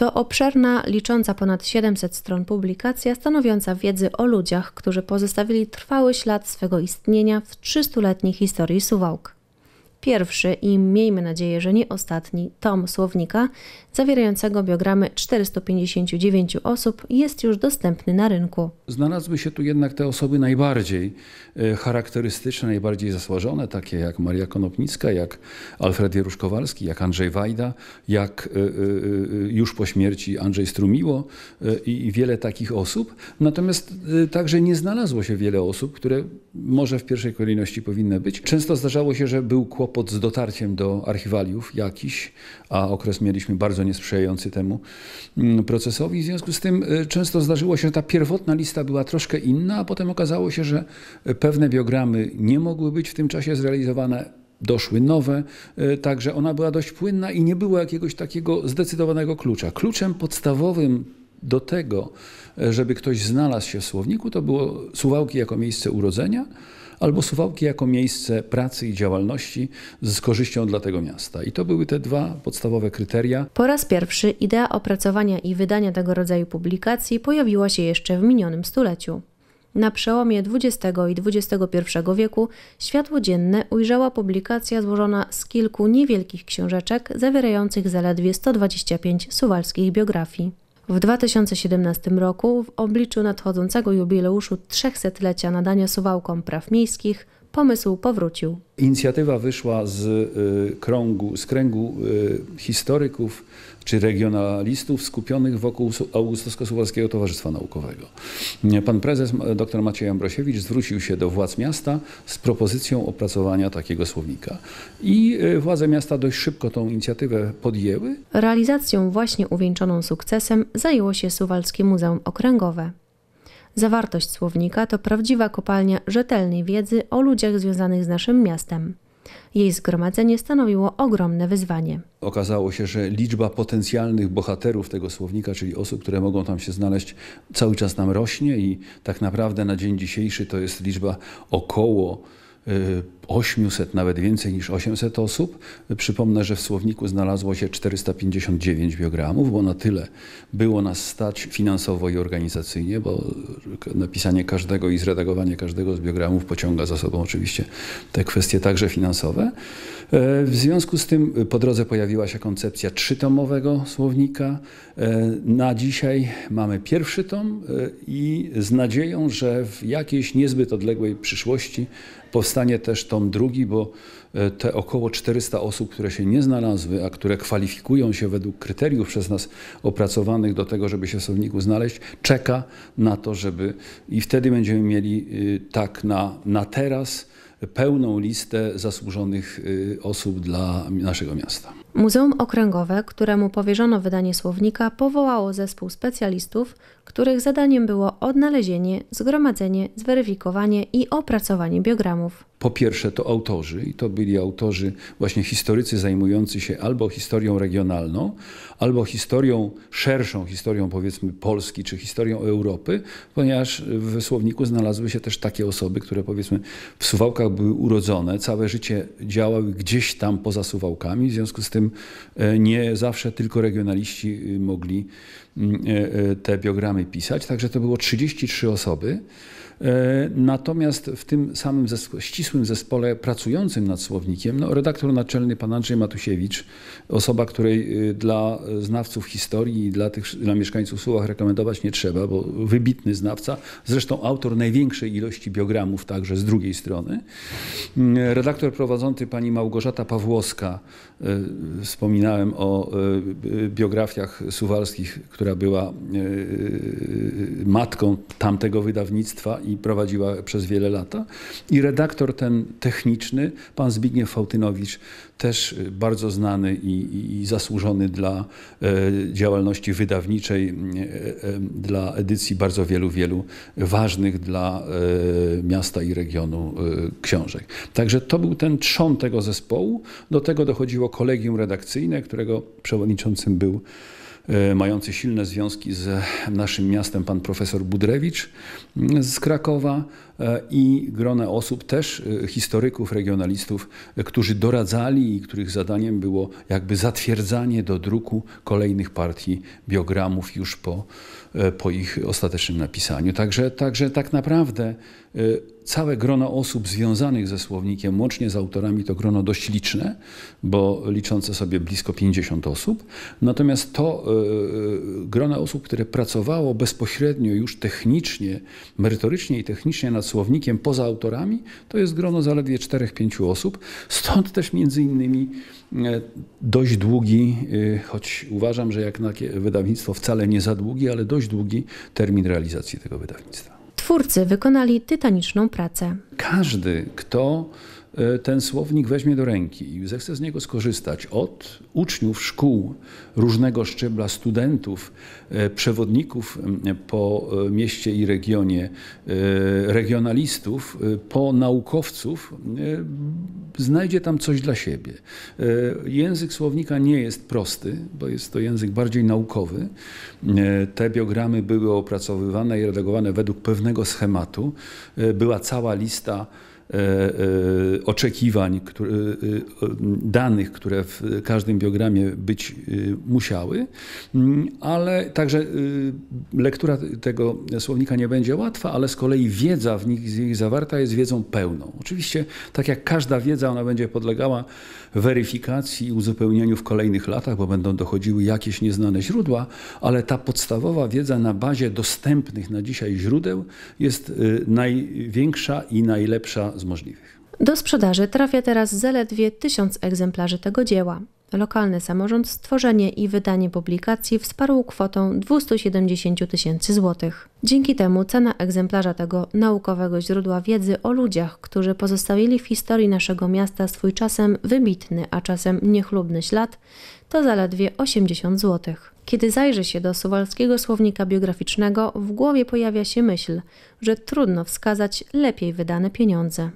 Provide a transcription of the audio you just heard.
to obszerna, licząca ponad 700 stron publikacja stanowiąca wiedzę o ludziach, którzy pozostawili trwały ślad swego istnienia w 300-letniej historii Suwałk pierwszy i miejmy nadzieję, że nie ostatni tom słownika zawierającego biogramy 459 osób jest już dostępny na rynku. Znalazły się tu jednak te osoby najbardziej e, charakterystyczne, najbardziej zasłażone, takie jak Maria Konopnicka, jak Alfred Jeruszkowalski, jak Andrzej Wajda, jak e, e, już po śmierci Andrzej Strumiło i wiele takich osób. Natomiast także nie znalazło się wiele osób, które może w pierwszej kolejności powinny być. Często zdarzało się, że był kłopot kłopot z dotarciem do archiwaliów jakiś, a okres mieliśmy bardzo niesprzyjający temu mm, procesowi. W związku z tym y, często zdarzyło się, że ta pierwotna lista była troszkę inna, a potem okazało się, że y, pewne biogramy nie mogły być w tym czasie zrealizowane, doszły nowe, y, także ona była dość płynna i nie było jakiegoś takiego zdecydowanego klucza. Kluczem podstawowym do tego, żeby ktoś znalazł się w słowniku, to było Suwałki jako miejsce urodzenia, albo Suwałki jako miejsce pracy i działalności z korzyścią dla tego miasta. I to były te dwa podstawowe kryteria. Po raz pierwszy idea opracowania i wydania tego rodzaju publikacji pojawiła się jeszcze w minionym stuleciu. Na przełomie XX i XXI wieku światło dzienne ujrzała publikacja złożona z kilku niewielkich książeczek zawierających zaledwie 125 suwalskich biografii. W 2017 roku, w obliczu nadchodzącego jubileuszu 300 300-lecia nadania Suwałkom praw miejskich, pomysł powrócił. Inicjatywa wyszła z y, krągu, z kręgu y, historyków czy regionalistów skupionych wokół augustowsko kosowalskiego Towarzystwa Naukowego. Pan prezes dr Maciej Ambrosiewicz zwrócił się do władz miasta z propozycją opracowania takiego słownika. I y, władze miasta dość szybko tą inicjatywę podjęły. Realizacją właśnie uwieńczoną sukcesem zajęło się Suwalskie Muzeum Okręgowe. Zawartość słownika to prawdziwa kopalnia rzetelnej wiedzy o ludziach związanych z naszym miastem. Jej zgromadzenie stanowiło ogromne wyzwanie. Okazało się, że liczba potencjalnych bohaterów tego słownika, czyli osób, które mogą tam się znaleźć, cały czas nam rośnie i tak naprawdę na dzień dzisiejszy to jest liczba około 800, y, nawet więcej niż 800 osób. Przypomnę, że w słowniku znalazło się 459 biogramów, bo na tyle było nas stać finansowo i organizacyjnie, bo napisanie każdego i zredagowanie każdego z biogramów pociąga za sobą oczywiście te kwestie także finansowe. E, w związku z tym po drodze pojawiła się koncepcja trzytomowego słownika. E, na dzisiaj mamy pierwszy tom e, i z nadzieją, że w jakiejś niezbyt odległej przyszłości Powstanie też tom drugi, bo e, te około 400 osób, które się nie znalazły, a które kwalifikują się według kryteriów przez nas opracowanych do tego, żeby się w słowniku znaleźć, czeka na to, żeby i wtedy będziemy mieli y, tak na, na teraz pełną listę zasłużonych y, osób dla naszego miasta. Muzeum Okręgowe, któremu powierzono wydanie słownika, powołało zespół specjalistów, których zadaniem było odnalezienie, zgromadzenie, zweryfikowanie i opracowanie biogramów. Po pierwsze to autorzy i to byli autorzy właśnie historycy zajmujący się albo historią regionalną, albo historią szerszą, historią powiedzmy Polski czy historią Europy, ponieważ w słowniku znalazły się też takie osoby, które powiedzmy w Suwałkach były urodzone, całe życie działały gdzieś tam poza Suwałkami, w związku z tym e, nie zawsze tylko regionaliści y, mogli mm, e, e, te biogramy pisać, także to było 33 osoby. Natomiast w tym samym zespole, ścisłym nieścisłym zespole pracującym nad słownikiem, no, redaktor naczelny pan Andrzej Matusiewicz, osoba, której y, dla znawców historii i dla, tych, dla mieszkańców Sułach rekomendować nie trzeba, bo wybitny znawca, zresztą autor największej ilości biogramów także z drugiej strony. Mm, redaktor prowadzący pani Małgorzata Pawłowska, y, wspominałem o y, biografiach suwalskich, która była matką tamtego wydawnictwa i prowadziła przez wiele lata. I redaktor ten techniczny, pan Zbigniew Fałtynowicz, też y, bardzo znany i, i, zasłużony dla e, działalności wydawniczej, e, e, dla edycji bardzo wielu, wielu ważnych dla e, miasta i regionu e, książek. Także to był ten trzon tego zespołu. Do tego dochodziło kolegium redakcyjne, którego przewodniczącym był E, mający silne związki z naszym miastem, pan profesor Budrewicz mm, z Krakowa e, i grona osób też e, historyków, regionalistów, którzy doradzali i których zadaniem było jakby zatwierdzanie do druku kolejnych partii biogramów już po, po ich ostatecznym napisaniu. Także, także tak naprawdę Y, całe grono osób związanych ze słownikiem, łącznie z autorami, to grono dość liczne, bo liczące sobie blisko 50 osób. Natomiast to y, y, grono osób, które pracowało bezpośrednio już technicznie, merytorycznie i technicznie nad słownikiem poza autorami, to jest grono zaledwie 4-5 osób. Stąd też między innymi dość długi, choć uważam, że jak na wydawnictwo wcale nie za długi, ale dość długi termin realizacji tego wydawnictwa. Twórcy wykonali tytaniczną pracę. Każdy, kto e, ten słownik weźmie do ręki i zechce z niego skorzystać od uczniów szkół różnego szczebla, studentów, e, przewodników po e, mieście i regionie, regionalistów, po naukowców, znajdzie tam coś dla siebie. E, język słownika nie jest prosty, bo jest to język bardziej naukowy. E, te biogramy były opracowywane i redagowane według pewnego schematu. E, była cała lista E, e, oczekiwań, które, e, danych, które w każdym biogramie być musiały, mm, ale także lektura tego słownika nie będzie łatwa, ale z kolei wiedza w nich, nich zawarta jest wiedzą pełną. Oczywiście, tak jak każda wiedza, ona będzie podlegała weryfikacji i uzupełnieniu w kolejnych latach, bo będą dochodziły jakieś nieznane źródła, ale ta podstawowa wiedza na bazie dostępnych na dzisiaj źródeł jest największa i najlepsza z możliwych. Do sprzedaży trafia teraz zaledwie tysiąc egzemplarzy tego dzieła. Lokalny samorząd stworzenie i wydanie publikacji wsparł kwotą 270 tysięcy złotych. Dzięki temu cena egzemplarza tego naukowego źródła wiedzy o ludziach, którzy pozostawili w historii naszego miasta swój czasem wybitny, a czasem niechlubny ślad, to zaledwie 80 złotych. Kiedy zajrzy się do suwalskiego słownika biograficznego, w głowie pojawia się myśl, że trudno wskazać lepiej wydane pieniądze.